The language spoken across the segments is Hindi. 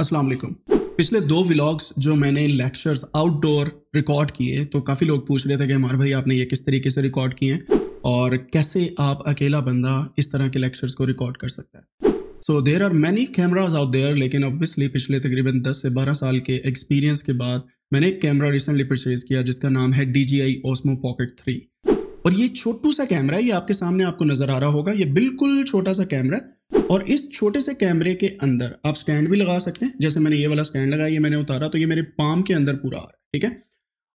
अस्सलाम वालेकुम पिछले दो व्लॉग्स जो मैंने लेक्चर्स आउटडोर रिकॉर्ड किए तो काफ़ी लोग पूछ रहे थे कि हमारे भाई आपने ये किस तरीके से रिकॉर्ड किए हैं और कैसे आप अकेला बंदा इस तरह के लेक्चर्स को रिकॉर्ड कर सकता है so there are many cameras out there लेकिन ऑब्वियसली पिछले तकरीबन 10 से 12 साल के एक्सपीरियंस के बाद मैंने एक कैमरा रिसेंटली परचेज़ किया जिसका नाम है D J I Osmo pocket three और ये छोटू सा कैमरा है ये आपके सामने आपको नज़र आ रहा होगा ये बिल्कुल छोटा सा कैमरा है और इस छोटे से कैमरे के अंदर आप स्टैंड भी लगा सकते हैं जैसे मैंने ये वाला स्टैंड लगाया ये मैंने उतारा तो ये मेरे पाम के अंदर पूरा आ रहा है ठीक है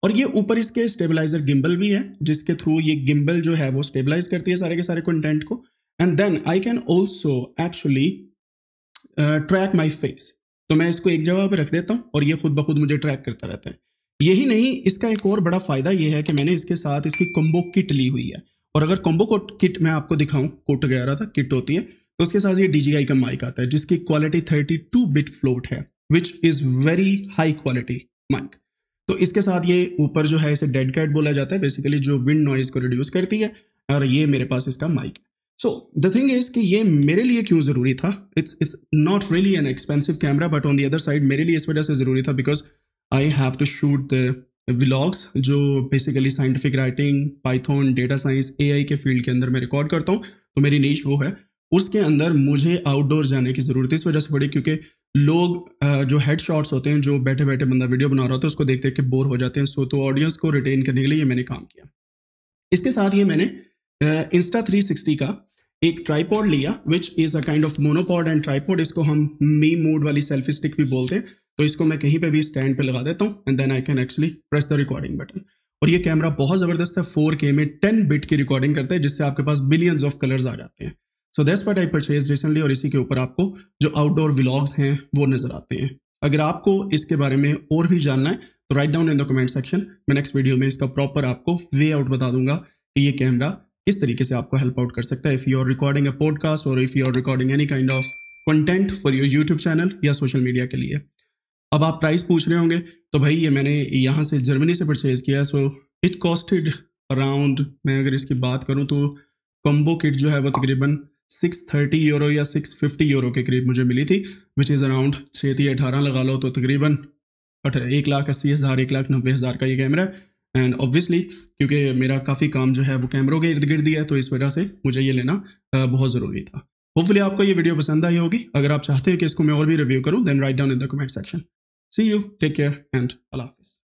और ये ऊपर इसके स्टेबलाइजर गिम्बल भी है जिसके थ्रू ये गिम्बल जो है वो स्टेबलाइज करती है सारे के सारे कंटेंट को and then I can also actually track my face तो मैं इसको एक जगह पर रख देता हूँ और ये खुद ब खुद मुझे ट्रैक करता रहता है यही नहीं इसका एक और बड़ा फ़ायदा यह है कि मैंने इसके साथ इसकी कॉम्बो किट ली हुई है और अगर कॉम्बो किट मैं आपको दिखाऊं कोट गया था किट होती है तो उसके साथ ये डी का माइक आता है जिसकी quality thirty two bit float है which is very high quality mic तो इसके साथ ये ऊपर जो है इसे डेड कैट बोला जाता है बेसिकली जो विंड नॉइज को रिड्यूस करती है और ये मेरे पास इसका माइक है सो द थिंग इज कि ये मेरे लिए क्यों ज़रूरी था it's it's not really an expensive camera but on the other side मेरे लिए इस वजह से ज़रूरी था because I have to shoot the vlogs जो basically scientific writing Python data science A के फील्ड के अंदर मैं रिकॉर्ड करता हूँ तो मेरी नीच वो है उसके अंदर मुझे आउटडोर जाने की ज़रूरत इस वजह से पड़ी क्योंकि लोग जो हेड शॉर्ट्स होते हैं जो बैठे बैठे बंदा वीडियो बना रहा होता है उसको देख देख के बोर हो जाते हैं सो तो ऑडियंस को रिटेन करने के लिए ये मैंने काम किया इसके साथ ही मैंने इंस्टा थ्री सिक्सटी का एक ट्राईपॉड लिया which is a kind of monopod and tripod इसको हम मी मोड वाली सेल्फी स्टिक भी बोलते हैं तो इसको मैं कहीं पे भी स्टैंड पे लगा देता हूँ and then I can actually press the recording button और ये कैमरा बहुत ज़बरदस्त है फोर के में टेन बिट की रिकॉर्डिंग करता है जिससे आपके पास बिलियंस ऑफ कलर्स आ जाते हैं so that's what I purchase recently और इसी के ऊपर आपको जो आउटडोर व्लॉग्स हैं वो नज़र आते हैं अगर आपको इसके बारे में और भी जानना है तो write down in the comment section मैं नेक्स्ट वीडियो में इसका प्रॉपर आपको वे आउट बता दूंगा कि ये कैमरा किस तरीके से आपको हेल्प आउट कर सकता है if you are recording a podcast और if you are recording any kind of content for your YouTube channel या सोशल मीडिया के लिए अब आप प्राइस पूछ रहे होंगे तो भाई ये मैंने यहाँ से जर्मनी से परचेज़ किया सो इट कॉस्टेड अराउंड मैं अगर इसकी बात करूँ तो कम्बो किट जो है वो तकरीबन सिक्स थर्टी यूरो या सिक्स फिफ्टी यूरो के करीब मुझे मिली थी विच इज़ अराउंड छः थी अठारह लगा लो तो तकरीबन अठ एक लाख अस्सी हज़ार एक लाख नब्बे हज़ार का ये कैमरा है एंड ऑब्वियसली क्योंकि मेरा काफ़ी काम जो है वो कैमरों के इर्द गिर्द ही है तो इस वजह से मुझे ये लेना बहुत ज़रूरी था होपफुली आपको ये वीडियो पसंद आई होगी अगर आप चाहते हैं कि इसको मैं और भी रिव्यू करूँ then write down in the comment section see you take care and अल्लाह हाफिज़